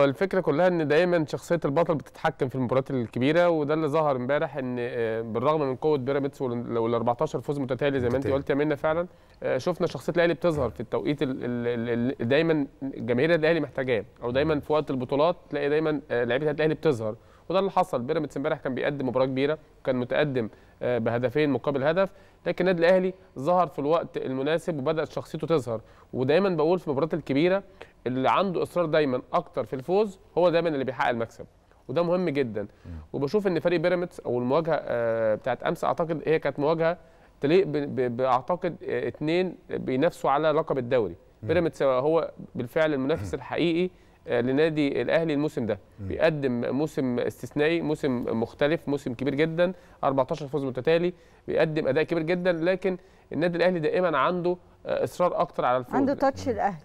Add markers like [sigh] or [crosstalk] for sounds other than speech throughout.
الفكره كلها ان دايما شخصيه البطل بتتحكم في المباريات الكبيره وده اللي ظهر امبارح ان آه، بالرغم من قوه بيراميدز وال 14 فوز متتالي زي ما انت قلت يا منى فعلا آه، شفنا شخصيه الاهلي بتظهر في التوقيت اللي دايما جماهير الاهلي محتاجاه او دايما في وقت البطولات تلاقي دايما آه، لعيبه الاهلي بتظهر وده اللي حصل بيراميدز امبارح كان بيقدم مباراه كبيره وكان متقدم آه، بهدفين مقابل هدف لكن النادي الاهلي ظهر في الوقت المناسب وبدات شخصيته تظهر ودايما بقول في المباريات الكبيره اللي عنده اصرار دايما اكتر في الفوز هو دايما اللي بيحقق المكسب وده مهم جدا وبشوف ان فريق بيراميدز او المواجهه آه، بتاعت امس اعتقد هي كانت مواجهه تليق باعتقد اثنين آه، بينافسوا على لقب الدوري بيراميدز هو بالفعل المنافس الحقيقي آه، لنادي الاهلي الموسم ده بيقدم موسم استثنائي موسم مختلف موسم كبير جدا 14 فوز متتالي بيقدم اداء كبير جدا لكن النادي الاهلي دائما عنده آه، اصرار اكتر على الفوز عنده تاتش الاهلي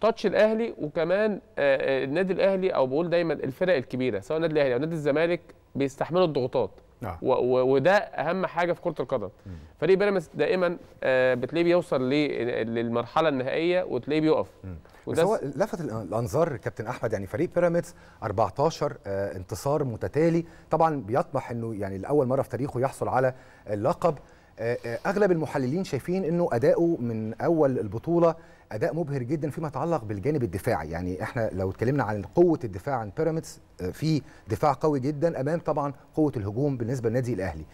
تاتش الاهلي وكمان آه، النادي الاهلي او بقول دايما الفرق الكبيره سواء النادي الاهلي او نادي الزمالك بيستحملوا الضغوطات نعم وده اهم حاجه في كره القدم فريق بيراميدز دائما آه، بتلاقيه بيوصل للمرحله النهائيه وتلاقيه بيقف بس هو لفت الانظار كابتن احمد يعني فريق بيراميدز 14 آه، انتصار متتالي طبعا بيطمح انه يعني لاول مره في تاريخه يحصل على اللقب آه، آه، اغلب المحللين شايفين انه اداؤه من اول البطوله اداء مبهر جدا فيما يتعلق بالجانب الدفاعي يعني احنا لو اتكلمنا عن قوه الدفاع عن بيراميدز آه، في دفاع قوي جدا امام طبعا قوه الهجوم بالنسبه للنادي الاهلي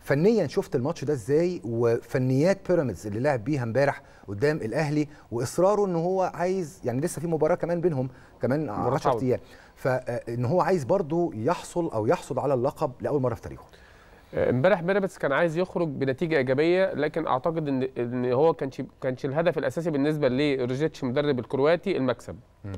فنيا شفت الماتش ده ازاي وفنيات بيراميدز اللي لعب بيها امبارح قدام الاهلي واصراره ان هو عايز يعني لسه في مباراه كمان بينهم كمان 10 ايام فان هو عايز برضه يحصل او يحصد على اللقب لاول مره في تاريخه آه، امبارح بيراميدز كان عايز يخرج بنتيجه ايجابيه لكن اعتقد ان ان هو كانش كانش الهدف الاساسي بالنسبه لروجيتش مدرب الكرواتي المكسب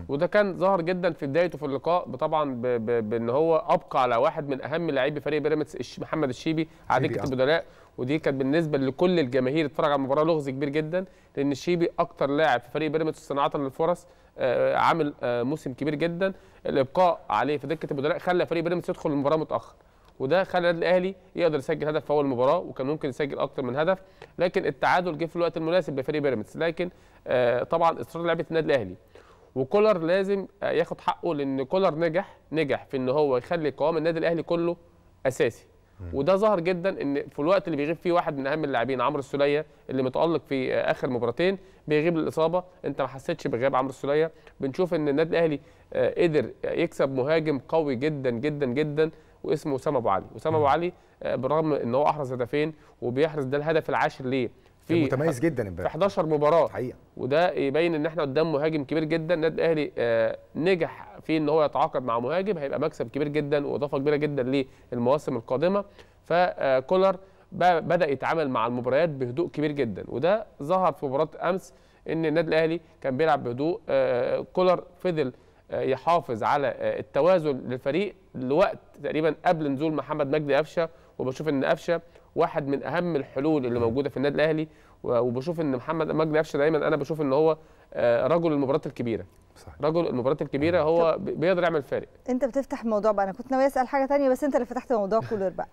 وده كان ظهر جدا في بدايته في اللقاء طبعا بان هو ابقى على واحد من اهم لاعبي فريق بيراميدز محمد الشيبي على دكه آه. البدلاء ودي كانت بالنسبه لكل الجماهير اتفرج على المباراه لغز كبير جدا لان الشيبي اكتر لاعب في فريق بيراميدز صناعه للفرص آه، عامل موسم كبير جدا الابقاء عليه في دكه البدلاء خلى فريق بيراميدز يدخل المباراه متاخر وده خلى النادي الاهلي يقدر يسجل هدف في اول المباراه وكان ممكن يسجل اكتر من هدف لكن التعادل جه في الوقت المناسب لفريق بيراميدز لكن آه طبعا اصرار لعيبه النادي الاهلي وكولر لازم آه ياخد حقه لان كولر نجح نجح في ان هو يخلي قوام النادي الاهلي كله اساسي وده ظهر جدا ان في الوقت اللي بيغيب فيه واحد من اهم اللاعبين عمرو السوليه اللي متالق في اخر مباراتين بيغيب للاصابه انت ما حسيتش بغياب عمرو السوليه بنشوف ان النادي الاهلي آه، قدر يكسب مهاجم قوي جدا جدا جدا واسمه اسامه ابو علي اسامه ابو علي آه، بالرغم ان هو احرز هدفين وبيحرز ده الهدف العاشر ليه في متميز جدا امبارح في 11 مباراه حقيقة. وده يبين ان احنا قدام مهاجم كبير جدا النادي الاهلي آه، نجح في ان هو يتعاقد مع مهاجم هيبقى مكسب كبير جدا واضافه كبيره جدا للمواسم القادمه فكولر آه، بدا يتعامل مع المباريات بهدوء كبير جدا وده ظهر في مباراه امس ان النادي الاهلي كان بيلعب بهدوء آه، كولر فضل يحافظ على التوازن للفريق لوقت تقريبا قبل نزول محمد مجدي قفشه وبشوف ان قفشه واحد من اهم الحلول اللي موجوده في النادي الاهلي وبشوف ان محمد مجدي قفشه دايما انا بشوف ان هو آه، رجل المباريات الكبيره صحيح. رجل المباريات الكبيره أيوة. هو بيقدر يعمل فارق انت بتفتح موضوع بقى انا كنت ناوي اسال حاجه ثانيه بس انت اللي فتحت موضوع كولر بقى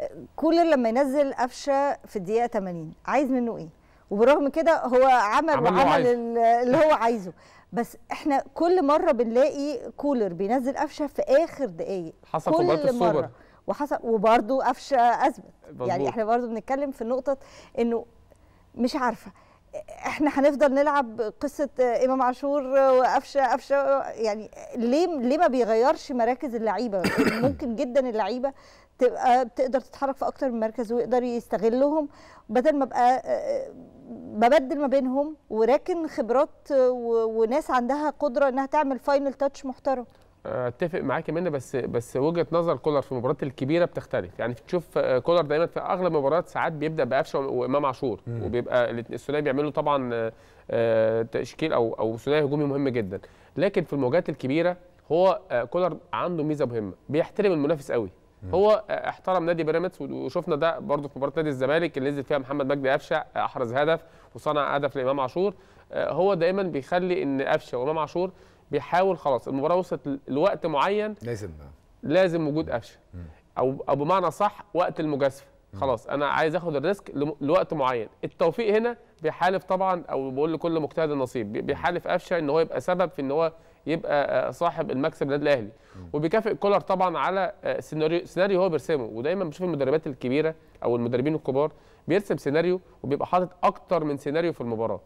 [laughs] كولر لما ينزل قفشه في الدقيقه 80 عايز منه ايه وبرغم كده هو عمل, عمل وعمل اللي هو عايزه بس احنا كل مره بنلاقي كولر بينزل قفشه في اخر دقايق حصل كل في مره السوبر. وحصل وبرضه قفشه اثبت يعني احنا برضه بنتكلم في نقطه انه مش عارفه احنا هنفضل نلعب قصه امام عاشور وقفشه قفشه يعني ليه ليه ما بيغيرش مراكز اللعيبه [coughs] ممكن جدا اللعيبه تبقى بتقدر تتحرك في اكتر من مركز ويقدر يستغلهم بدل ما ابقى ببدل ما بينهم وراكن خبرات وناس عندها قدره انها تعمل فاينل تاتش محترم اتفق معاك منه بس بس وجهه نظر كولر في المباريات الكبيره بتختلف يعني تشوف آه، كولر دايما في اغلب المباريات ساعات بيبدا بقفشه وامام عاشور وبيبقى الثنائي بيعملوا طبعا آه، آه، تشكيل او او ثنائي هجومي مهم جدا لكن في المواجهات الكبيره هو كولر عنده ميزه مهمه بيحترم المنافس قوي هو احترم نادي بيراميدز وشفنا ده برضه في مباراه نادي الزمالك اللي نزل فيها محمد مجدي قفشه احرز هدف وصنع هدف لامام عاشور هو دايما بيخلي ان قفشه وامام عاشور بيحاول خلاص المباراه وصلت لوقت معين لازم آه. لازم وجود قفشه او او بمعنى صح وقت المجازفه خلاص انا عايز اخد الريسك لوقت معين التوفيق هنا بيحالف طبعا او بقول لكل مجتهد نصيب بيحالف قفشه ان هو يبقى سبب في ان هو يبقى آه، صاحب المكسب للنادي الاهلي وبيكافئ كولر طبعا على آه، سيناريو سيناريو هو بيرسمه ودايما بشوف المدربات الكبيره او المدربين الكبار بيرسم سيناريو وبيبقى حاطط اكتر من سيناريو في المباراه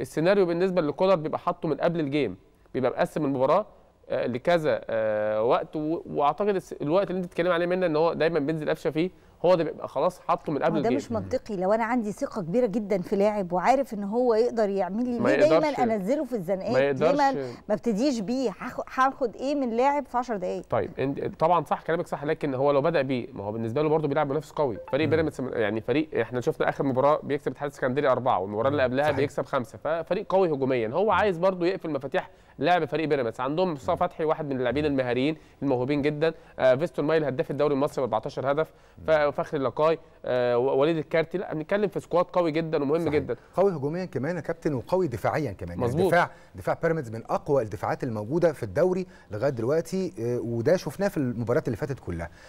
السيناريو بالنسبه لكولر بيبقى حاطه من قبل الجيم بيبقى مقسم المباراه آه، لكذا آه، وقت واعتقد الوقت اللي انت بتتكلم عليه منه ان هو دايما بينزل قفشه فيه هو ده بيبقى خلاص حاطه من قبل ده مش منطقي لو انا عندي ثقه كبيره جدا في لاعب وعارف ان هو يقدر يعمل لي ليه دايما انزله في الزنقات ليه ما, ما ابتديش بيه هاخد ايه من لاعب في 10 دقائق طيب طبعا صح كلامك صح لكن هو لو بدا بيه ما هو بالنسبه له برده بيلعب منافس قوي فريق بيراميدز يعني فريق احنا شفنا اخر مباراه بيكسب اتحاد اسكندريه اربعه والمباراه اللي قبلها صحيح. بيكسب خمسه ففريق قوي هجوميا هو عايز برده يقفل مفاتيح لعب فريق بيراميدز عندهم مصطفى فتحي واحد من اللاعبين المهاريين الموهوبين جدا آه فيستون مايل هداف الدوري المصري ب 14 هدف ف وفخر اللقاي آه، وليد الكارتي لا بنتكلم في سكواد قوي جدا ومهم صحيح. جدا قوي هجوميا كمان يا كابتن وقوي دفاعيا كمان يعني مظبوط يعني دفاع دفاع بيراميدز من اقوى الدفاعات الموجوده في الدوري لغايه دلوقتي آه، وده شفناه في المباريات اللي فاتت كلها